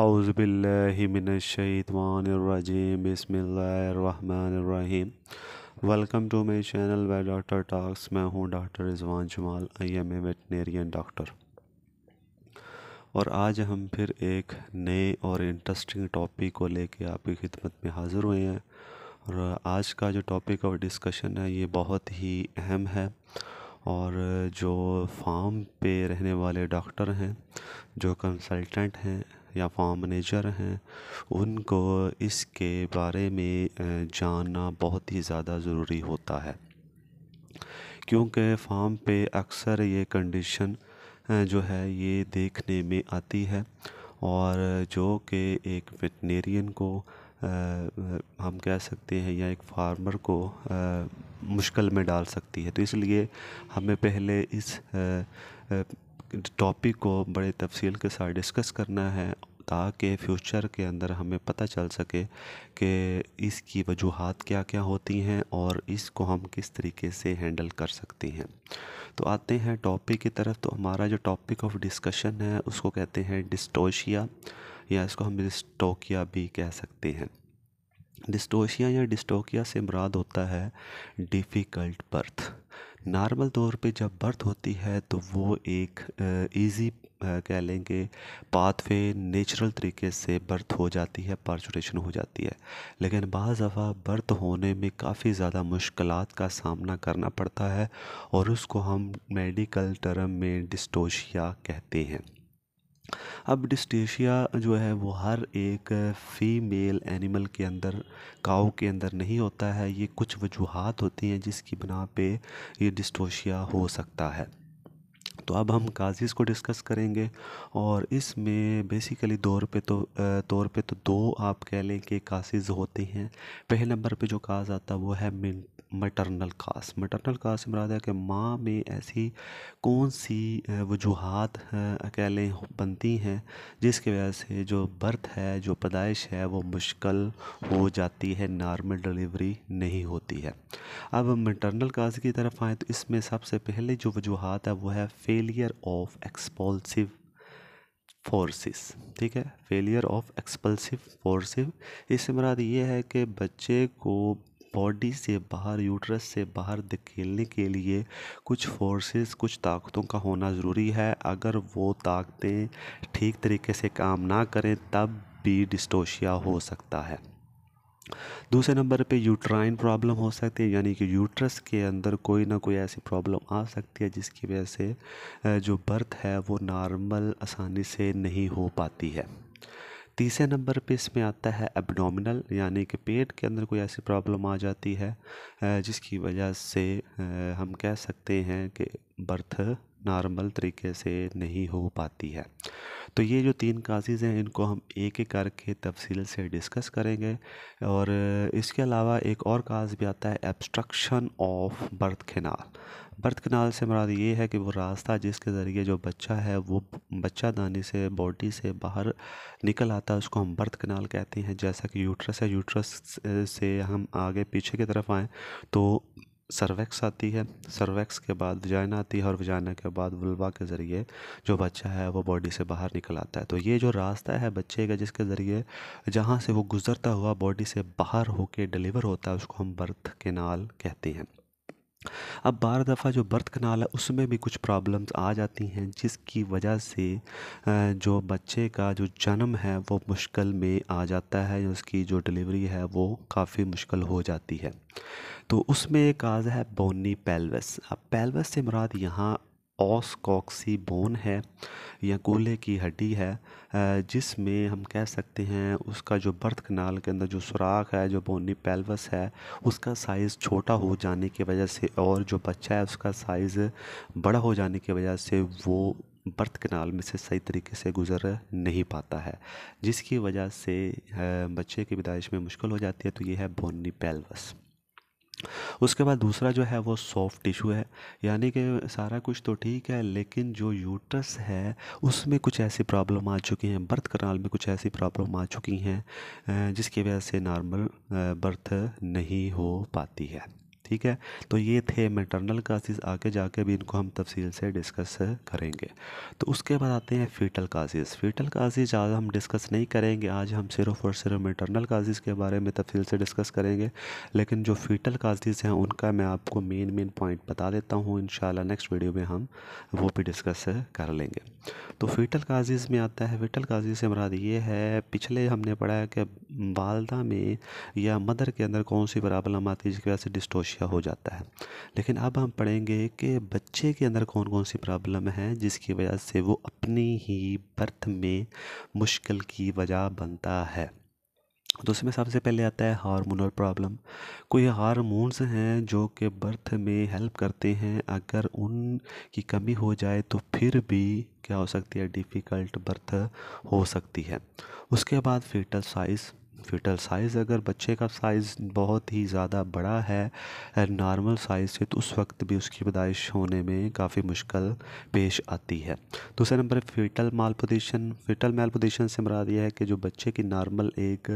आउज़बिल्लिमिनशैतवानरजीम बसमीम welcome to my channel by doctor talks मैं हूँ doctor Rizwan Jamal I am a veterinarian doctor और आज हम फिर एक नए और इंटरेस्टिंग टॉपिक को लेके आपकी खिदमत में हाज़िर हुए हैं और आज का जो टॉपिक और डिस्कशन है ये बहुत ही अहम है और जो फार्म पे रहने वाले डॉक्टर हैं जो कंसल्टेंट हैं या फार्म मैनेजर हैं उनको इसके बारे में जानना बहुत ही ज़्यादा ज़रूरी होता है क्योंकि फार्म पे अक्सर ये कंडीशन जो है ये देखने में आती है और जो कि एक वेटनेरियन को आ, हम कह सकते हैं या एक फार्मर को आ, मुश्किल में डाल सकती है तो इसलिए हमें पहले इस आ, टॉपिक को बड़े तफसील के साथ डिस्कस करना है ताकि फ्यूचर के अंदर हमें पता चल सके कि इसकी वजूहत क्या क्या होती हैं और इसको हम किस तरीके से हैंडल कर सकते हैं तो आते हैं टॉपिक की तरफ तो हमारा जो टॉपिक ऑफ डिस्कशन है उसको कहते हैं डिस्टोशिया या इसको हम डिस्टोकिया भी कह सकते हैं डिस्टोशिया या डिस्टोकिया से मुराद होता है डिफ़िकल्ट बर्थ नॉर्मल तौर पे जब बर्थ होती है तो वो एक इजी कह लेंगे पाथवे नेचुरल तरीके से बर्थ हो जाती है पार्चुरेशन हो जाती है लेकिन बाज़ दफ़ा बर्थ होने में काफ़ी ज़्यादा मुश्किल का सामना करना पड़ता है और उसको हम मेडिकल टर्म में डिस्टोशिया कहते हैं अब डिस्टेशिया जो है वो हर एक फीमेल एनिमल के अंदर काओ के अंदर नहीं होता है ये कुछ वजूहत होती हैं जिसकी बिना पे ये डिस्टोशिया हो सकता है तो अब हम काजीज़ को डिस्कस करेंगे और इसमें बेसिकली दौर पे तो तौर पे तो दो आप कह लें कि कासीज़ होते हैं पहले नंबर पे जो काज आता है वो है मिन मटरनल काज मटरनल काज मराद है कि माँ में ऐसी कौन सी वजूहत कह लें बनती हैं जिसकी वजह से जो बर्थ है जो पैदाइश है वो मुश्किल हो जाती है नॉर्मल डिलीवरी नहीं होती है अब मटरनल काज की तरफ आए तो इसमें सबसे पहले जो वजूहत है वो है फे फेलियर ऑफ एक्सपल्सिव फोर्सेस ठीक है फेलियर ऑफ एक्सपल्सिव फोर्सेस इससे मुराद ये है कि बच्चे को बॉडी से बाहर यूट्रस से बाहर धकेलने के लिए कुछ फोर्सेस कुछ ताकतों का होना ज़रूरी है अगर वो ताकतें ठीक तरीके से काम ना करें तब भी डिस्टोशिया हो सकता है दूसरे नंबर पे यूट्राइन प्रॉब्लम हो सकती है यानी कि यूट्रस के अंदर कोई ना कोई ऐसी प्रॉब्लम आ सकती है जिसकी वजह से जो बर्थ है वो नॉर्मल आसानी से नहीं हो पाती है तीसरे नंबर पे इसमें आता है एबडोमिनल यानी कि पेट के अंदर कोई ऐसी प्रॉब्लम आ जाती है जिसकी वजह से हम कह सकते हैं कि बर्थ नॉर्मल तरीके से नहीं हो पाती है तो ये जो तीन काजेज़ हैं इनको हम एक एक करके तफसील से डिस्कस करेंगे और इसके अलावा एक और काज भी आता है obstruction of birth canal birth canal से मराद ये है कि वो रास्ता जिसके ज़रिए जो बच्चा है वो बच्चा दानी से बॉडी से बाहर निकल आता है उसको हम बर्थ कनाल कहते हैं जैसा कि यूट्रस है यूट्रस से हम आगे पीछे की तरफ आएँ तो सर्वेक्स आती है सर्वेक्स के बाद विजाइना आती है और विजाइना के बाद वुल्वा के ज़रिए जो बच्चा है वो बॉडी से बाहर निकल आता है तो ये जो रास्ता है बच्चे का जिसके ज़रिए जहाँ से वो गुज़रता हुआ बॉडी से बाहर होके डिलीवर होता है उसको हम बर्थ के नाल कहते हैं अब बार दफ़ा जो बर्थ कनाल है उसमें भी कुछ प्रॉब्लम्स आ जाती हैं जिसकी वजह से जो बच्चे का जो जन्म है वो मुश्किल में आ जाता है उसकी जो डिलीवरी है वो काफ़ी मुश्किल हो जाती है तो उसमें एक आज है बोनी पेल्वस अब पेल्वस से मुराद यहाँ ऑस कॉक्सी बोन है या कूल्हे की हड्डी है जिसमें हम कह सकते हैं उसका जो बर्थ कनाल के अंदर जो सुराख है जो बोनी पेल्वस है उसका साइज़ छोटा हो जाने की वजह से और जो बच्चा है उसका साइज़ बड़ा हो जाने की वजह से वो बर्थ कनाल में से सही तरीके से गुज़र नहीं पाता है जिसकी वजह से बच्चे की पैदाइश में मुश्किल हो जाती है तो ये है बोनी पेल्वस उसके बाद दूसरा जो है वो सॉफ्ट टिशू है यानी कि सारा कुछ तो ठीक है लेकिन जो यूट्रस है उसमें कुछ ऐसी प्रॉब्लम आ चुकी हैं बर्थ कनाल में कुछ ऐसी प्रॉब्लम आ चुकी हैं जिसकी वजह से नॉर्मल बर्थ नहीं हो पाती है ठीक है तो ये थे मेटरनल काजिज आगे जाके भी इनको हम तफसील से डिस्कस करेंगे तो उसके बाद आते हैं फीटल कासेज फीटल काजिज़ ज़्यादा हम डिस्कस नहीं करेंगे आज हम सिर्फ और सिर्फ मेटरनल कासेज के बारे में तफसील से डिस्कस करेंगे लेकिन जो फीटल काजिज़ हैं उनका मैं आपको मेन मेन पॉइंट बता देता हूँ इन नेक्स्ट वीडियो में हम वो भी डिस्कस कर लेंगे तो फीटल काजेज़ में आता है फीटल काजेज़ से मराद ये है पिछले हमने पढ़ा है कि वालदा में या मदर के अंदर कौन सी प्रॉब्लम आती है जिसकी वजह से डिस्टोशिया का हो जाता है लेकिन अब हम पढ़ेंगे कि बच्चे के अंदर कौन कौन सी प्रॉब्लम है जिसकी वजह से वो अपनी ही बर्थ में मुश्किल की वजह बनता है तो उसमें सबसे पहले आता है हार्मोनल प्रॉब्लम कोई हारमोन्स हैं जो कि बर्थ में हेल्प करते हैं अगर उन की कमी हो जाए तो फिर भी क्या हो सकती है डिफ़िकल्ट बर्थ हो सकती है उसके बाद फेटल साइज़ फिटल साइज़ अगर बच्चे का साइज़ बहुत ही ज़्यादा बड़ा है नॉर्मल साइज़ से तो उस वक्त भी उसकी पैदाइश होने में काफ़ी मुश्किल पेश आती है दूसरे number fetal malposition fetal malposition से मरा यह है कि जो बच्चे की नॉर्मल एक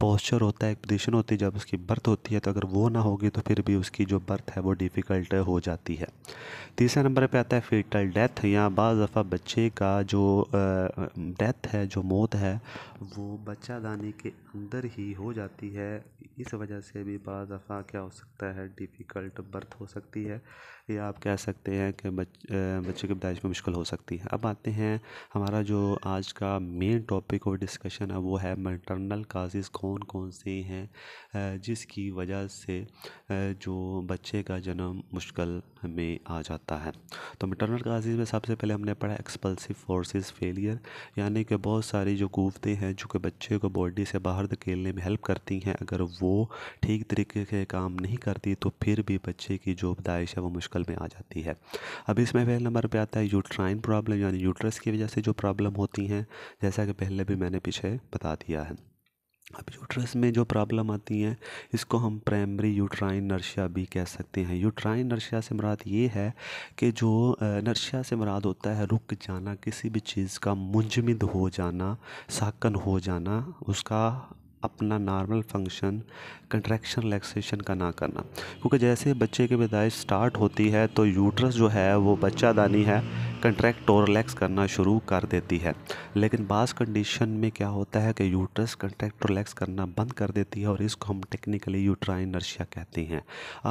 पोस्चर होता है एक पोजिशन होती है जब उसकी बर्थ होती है तो अगर वो ना होगी तो फिर भी उसकी जो बर्थ है वो डिफ़िकल्ट हो जाती है तीसरे नंबर पर आता है फिटल डेथ या बज़ दफ़ा बच्चे का जो डेथ है जो मौत है वो बच्चा दानी के अंदर अंदर ही हो जाती है इस वजह से भी बाज़ दफ़ा क्या हो सकता है डिफ़िकल्ट बर्थ हो सकती है या आप कह सकते हैं कि बच बच्चे की पैदाइश में मुश्किल हो सकती है अब आते हैं हमारा जो आज का मेन टॉपिक और डिस्कशन है वो है मटरनल काजेज़ कौन कौन से हैं जिसकी वजह से जो बच्चे का जन्म मुश्किल में आ जाता है तो मटरनल काजेज़ में सबसे पहले हमने पढ़ा एक्सपल्सिव फोर्सेस फेलियर यानी कि बहुत सारी जो कुवतें हैं जो कि बच्चे को बॉडी से बाहर धकेलने में हेल्प करती हैं अगर वो ठीक तरीके से काम नहीं करती तो फिर भी बच्चे की जो पैदाइश है वो मुश्किल सर्कल में आ जाती है अब इसमें पहले नंबर पे आता है यूट्राइन प्रॉब्लम यानी यूट्रस की वजह से जो प्रॉब्लम होती हैं जैसा कि पहले भी मैंने पीछे बता दिया है अब यूट्रस में जो प्रॉब्लम आती हैं इसको हम प्राइमरी यूट्राइन नर्शिया भी कह सकते हैं यूट्राइन नर्शिया से मराद ये है कि जो नर्शिया से मराद होता है रुक जाना किसी भी चीज़ का मुंजमद हो जाना साकन हो जाना उसका अपना नॉर्मल फंक्शन कंट्रैक्शन रिलैक्सेशन का ना करना क्योंकि जैसे बच्चे की पैदाइश स्टार्ट होती है तो यूट्रस जो है वो बच्चा दानी है कंट्रैक्ट और रिलैक्स करना शुरू कर देती है लेकिन बास कंडीशन में क्या होता है कि यूट्रस कंट्रैक्ट और रिलैक्स करना बंद कर देती है और इसको हम टेक्निकली यूट्राइन नर्शिया कहते हैं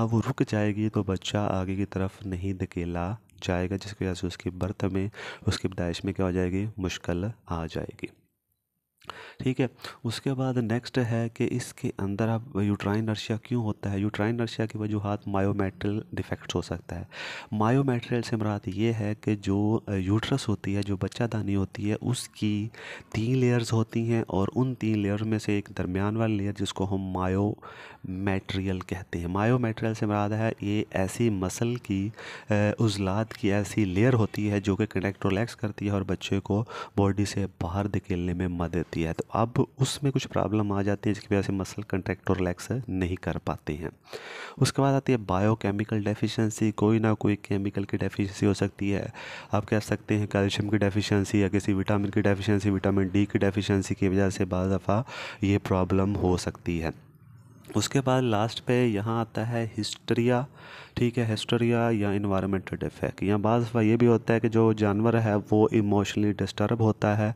अब वो रुक जाएगी तो बच्चा आगे की तरफ नहीं धकेला जाएगा जिसकी वजह से उसकी बर्थ में उसकी पैदाइश में क्या हो जाएगी मुश्किल आ जाएगी ठीक है उसके बाद नेक्स्ट है कि इसके अंदर आप यूट्राइन नर्शिया क्यों होता है यूट्राइन नर्शिया की वजूहत मायोमेट्रियल डिफेक्ट हो सकता है मायोमेट्रियल से मुराद ये है कि जो यूट्रस होती है जो बच्चा दानी होती है उसकी तीन लेयर्स होती हैं और उन तीन लेयर में से एक दरमियान वाली लेयर जिसको हम मायो मेट्रियल कहते हैं मायो मेट्रियल से मराद है ये ऐसी मसल की उजलात की ऐसी लेयर होती है जो कि कनेक्ट रिलैक्स करती है और बच्चे को बॉडी से बाहर धकेलने में मदद होती है तो अब उसमें कुछ प्रॉब्लम आ जाती है जिसकी वजह से मसल कंट्रैक्ट और रिलैक्स नहीं कर पाते हैं उसके बाद आती है बायोकेमिकल डेफिशिएंसी कोई ना कोई केमिकल की डेफिशिएंसी हो सकती है आप कह सकते हैं कैल्शियम की डेफिशिएंसी या किसी विटामिन की डेफिशिएंसी विटामिन डी की डेफिशिएंसी की वजह से बज दफ़ा ये प्रॉब्लम हो सकती है उसके बाद लास्ट पे यहाँ आता है हिस्ट्रिया ठीक है हिस्टोरिया या इन्वायरमेंटल डिफेक्ट या बाद ये भी होता है कि जो जानवर है वो इमोशनली डिस्टर्ब होता है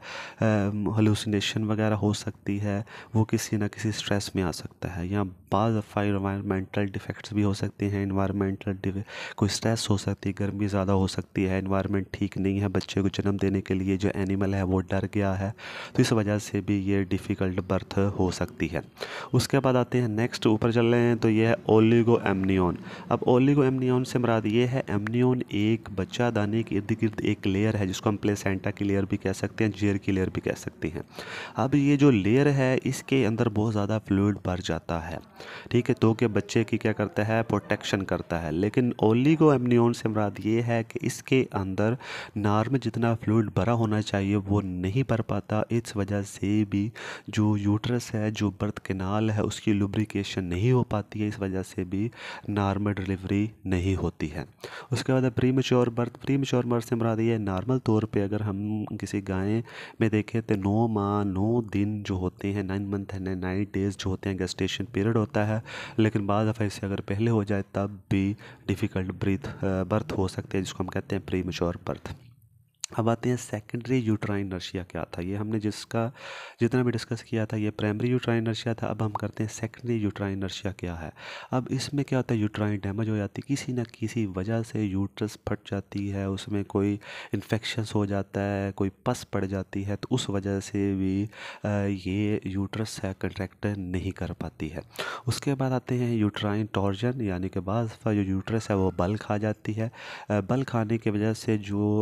हलूसिनेशन वगैरह हो सकती है वो किसी ना किसी स्ट्रेस में आ सकता है या बाद इन्वायरमेंटल डिफेक्ट्स भी हो सकते हैं इन्वायरमेंटल कोई स्ट्रेस हो सकती है गर्मी ज़्यादा हो सकती है इन्वायरमेंट ठीक नहीं है बच्चे को जन्म देने के लिए जो एनिमल है वो डर गया है तो इस वजह से भी ये डिफ़िकल्ट बर्थ हो सकती है उसके बाद आते हैं नेक्स्ट ऊपर चल रहे हैं तो ये है ओलिगो एमनियन अब ओली को एमनियोन से मराद ये है एमनियोन एक बच्चा दाने के इर्द गिर्द एक लेयर है जिसको हम प्लेसेंटा की लेयर भी कह सकते हैं जेयर की लेयर भी कह सकते हैं अब ये जो लेयर है इसके अंदर बहुत ज़्यादा फ्लूड भर जाता है ठीक है तो के बच्चे की क्या करता है प्रोटेक्शन करता है लेकिन ओलिगो एमनियोन से मराद ये है कि इसके अंदर नार में जितना फ्लूड भरा होना चाहिए वो नहीं भर पाता इस वजह से भी जो यूटरस है जो बर्थ केनाल है उसकी लुब्रिकेशन नहीं हो पाती है इस वजह से भी नार डिलीवरी भी नहीं होती है उसके बाद premature birth premature birth से मरा ये नॉर्मल तौर पे अगर हम किसी गाय में देखें तो नौ माह नौ दिन जो होते हैं नाइन मंथ है नाइन डेज जो होते हैं गेस्टेशन पीरियड होता है लेकिन बाद दफ़ा इससे अगर पहले हो जाए तब भी डिफ़िकल्ट ब्रीथ बर्थ हो सकते हैं जिसको हम कहते हैं प्री मच्योर बर्थ अब आते हैं सेकेंडरी यूट्राइन नर्शिया क्या था ये हमने जिसका जितना भी डिस्कस किया था ये प्राइमरी यूट्राइन नर्शिया था अब हम करते हैं सेकेंडरी यूट्राइन नर्शिया क्या है अब इसमें क्या होता है यूट्राइन डैमेज हो जाती है किसी ना किसी वजह से यूट्रस फट जाती है उसमें कोई इन्फेक्शन हो जाता है कोई पस पड़ जाती है तो उस वजह से भी ये यूट्रस है कंट्रैक्ट नहीं कर पाती है उसके बाद आते हैं यूट्राइन टॉर्जन यानी कि बाद जो यूट्रस है वो बल खा जाती है बल खाने की वजह से जो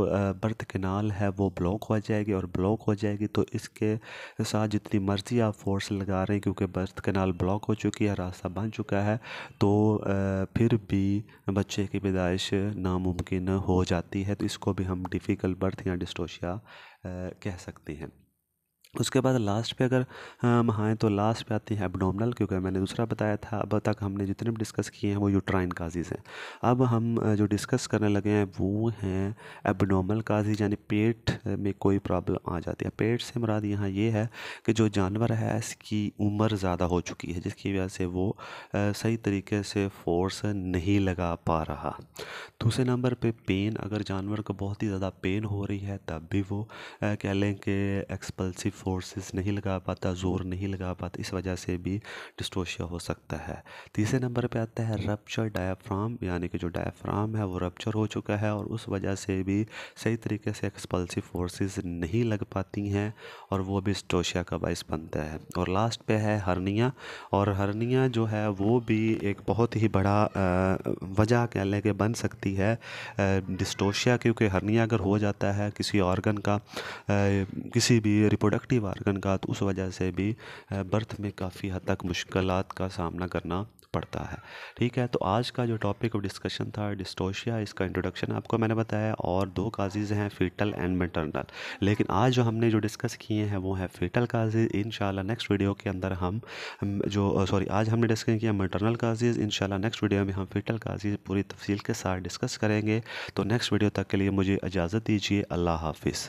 बर्थ के कनाल है वो ब्लॉक हो जाएगी और ब्लॉक हो जाएगी तो इसके साथ जितनी मर्ज़ी आप फोर्स लगा रहे हैं क्योंकि बर्थ कनाल ब्लॉक हो चुकी है रास्ता बन चुका है तो फिर भी बच्चे की पैदाइश नामुमकिन हो जाती है तो इसको भी हम डिफ़िकल्ट बर्थ या डिस्टोशिया कह सकते हैं उसके बाद लास्ट पे अगर हम आएँ तो लास्ट पे आती है एबडोमिनल क्योंकि मैंने दूसरा बताया था अब तक हमने जितने भी डिस्कस किए हैं वो यूट्राइन काजीज़ हैं अब हम जो डिस्कस करने लगे हैं वो हैं एबडोमल काजीज यानी पेट में कोई प्रॉब्लम आ जाती है पेट से मुराद यहाँ ये है कि जो जानवर है इसकी उम्र ज़्यादा हो चुकी है जिसकी वजह से वो सही तरीके से फोर्स नहीं लगा पा रहा दूसरे नंबर पर पे पेन अगर जानवर को बहुत ही ज़्यादा पेन हो रही है तब भी वो कह लें कि एक्सपल्सिव फोर्सेस नहीं लगा पाता जोर नहीं लगा पाता इस वजह से भी डिस्टोशिया हो सकता है तीसरे नंबर पे आता है रप्चर डायाफ्राम यानी कि जो डायाफ्राम है वो रप्चर हो चुका है और उस वजह से भी सही तरीके से एक्सपल्सिव फोर्सेस नहीं लग पाती हैं और वो भी डिस्टोशिया का बायस बनता है और लास्ट पे है हरनिया और हरनिया जो है वो भी एक बहुत ही बड़ा वजह कह लें कि बन सकती है डिस्टोशिया क्योंकि हरनिया अगर हो जाता है किसी ऑर्गन का किसी भी रिपोडक्ट एक्टिव आर्गन का तो उस वजह से भी बर्थ में काफ़ी हद तक मुश्किल का सामना करना पड़ता है ठीक है तो आज का जो टॉपिक ऑफ डिस्कशन था डिस्टोशिया इसका इंट्रोडक्शन आपको मैंने बताया और दो काजीज़ हैं फीटल एंड मेटरनल लेकिन आज जो हमने जो डिस्कस किए हैं वो है fetal causes in next video के अंदर हम जो सॉरी आज हमने डिस्कस किया maternal causes in next video में हम फीटल काजीज़ पूरी तफसील के साथ डिस्कस करेंगे तो नेक्स्ट वीडियो तक के लिए मुझे इजाज़त दीजिए अल्लाह हाफिज़